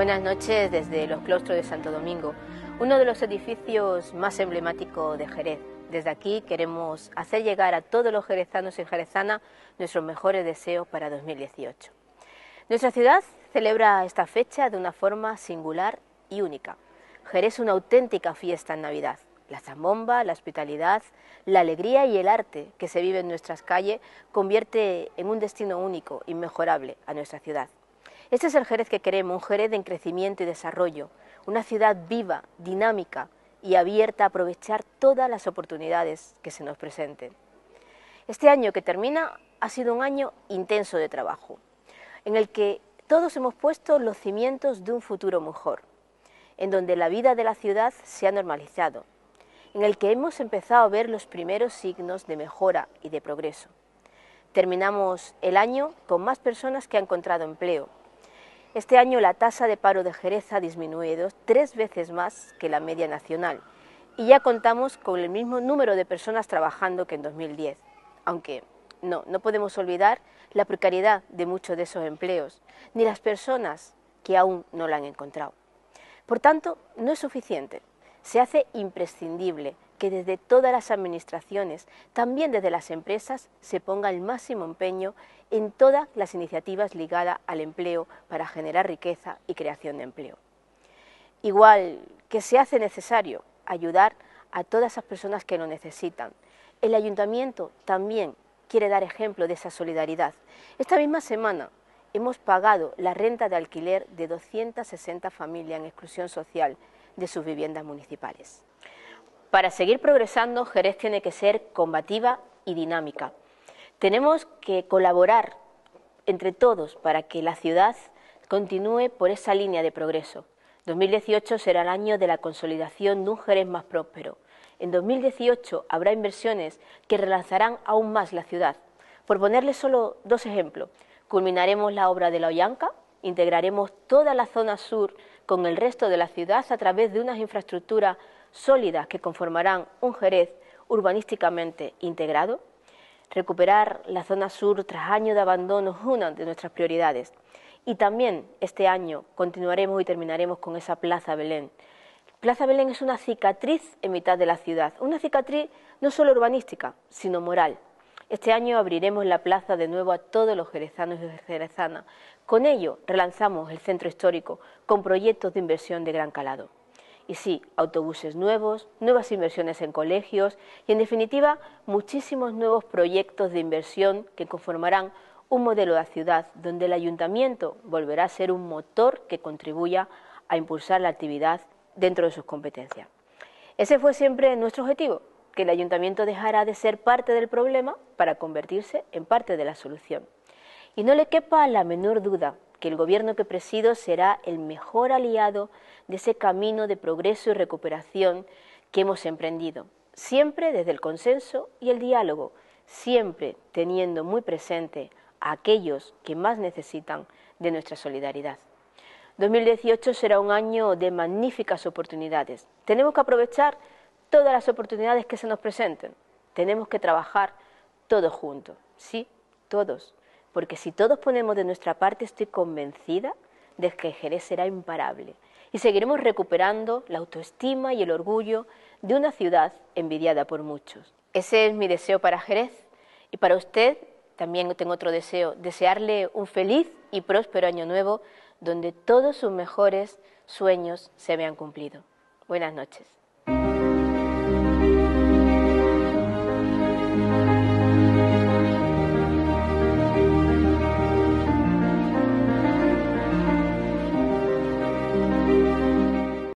Buenas noches desde los claustros de Santo Domingo, uno de los edificios más emblemáticos de Jerez. Desde aquí queremos hacer llegar a todos los jerezanos y jerezanas nuestros mejores deseos para 2018. Nuestra ciudad celebra esta fecha de una forma singular y única. Jerez es una auténtica fiesta en Navidad. La zambomba, la hospitalidad, la alegría y el arte que se vive en nuestras calles convierte en un destino único, inmejorable a nuestra ciudad. Este es el Jerez que queremos, un Jerez en crecimiento y desarrollo, una ciudad viva, dinámica y abierta a aprovechar todas las oportunidades que se nos presenten. Este año que termina ha sido un año intenso de trabajo, en el que todos hemos puesto los cimientos de un futuro mejor, en donde la vida de la ciudad se ha normalizado, en el que hemos empezado a ver los primeros signos de mejora y de progreso. Terminamos el año con más personas que han encontrado empleo, este año la tasa de paro de Jerez ha disminuido tres veces más que la media nacional y ya contamos con el mismo número de personas trabajando que en 2010, aunque no, no podemos olvidar la precariedad de muchos de esos empleos, ni las personas que aún no la han encontrado. Por tanto, no es suficiente, se hace imprescindible que desde todas las administraciones, también desde las empresas, se ponga el máximo empeño en todas las iniciativas ligadas al empleo para generar riqueza y creación de empleo. Igual que se hace necesario ayudar a todas esas personas que lo necesitan, el ayuntamiento también quiere dar ejemplo de esa solidaridad. Esta misma semana hemos pagado la renta de alquiler de 260 familias en exclusión social de sus viviendas municipales. Para seguir progresando, Jerez tiene que ser combativa y dinámica. Tenemos que colaborar entre todos para que la ciudad continúe por esa línea de progreso. 2018 será el año de la consolidación de un Jerez más próspero. En 2018 habrá inversiones que relanzarán aún más la ciudad. Por ponerles solo dos ejemplos, culminaremos la obra de la Ollanca, integraremos toda la zona sur con el resto de la ciudad a través de unas infraestructuras sólidas que conformarán un Jerez urbanísticamente integrado? Recuperar la zona sur tras años de abandono es una de nuestras prioridades. Y también este año continuaremos y terminaremos con esa Plaza Belén. Plaza Belén es una cicatriz en mitad de la ciudad, una cicatriz no solo urbanística, sino moral. Este año abriremos la plaza de nuevo a todos los jerezanos y jerezanas. Con ello relanzamos el centro histórico con proyectos de inversión de gran calado. Y sí, autobuses nuevos, nuevas inversiones en colegios y, en definitiva, muchísimos nuevos proyectos de inversión que conformarán un modelo de ciudad donde el ayuntamiento volverá a ser un motor que contribuya a impulsar la actividad dentro de sus competencias. Ese fue siempre nuestro objetivo, que el ayuntamiento dejara de ser parte del problema para convertirse en parte de la solución. Y no le quepa la menor duda que el gobierno que presido será el mejor aliado de ese camino de progreso y recuperación que hemos emprendido, siempre desde el consenso y el diálogo, siempre teniendo muy presente a aquellos que más necesitan de nuestra solidaridad. 2018 será un año de magníficas oportunidades. Tenemos que aprovechar todas las oportunidades que se nos presenten. Tenemos que trabajar todos juntos, sí, todos. Porque si todos ponemos de nuestra parte, estoy convencida de que Jerez será imparable y seguiremos recuperando la autoestima y el orgullo de una ciudad envidiada por muchos. Ese es mi deseo para Jerez y para usted también tengo otro deseo, desearle un feliz y próspero año nuevo donde todos sus mejores sueños se vean cumplidos. Buenas noches.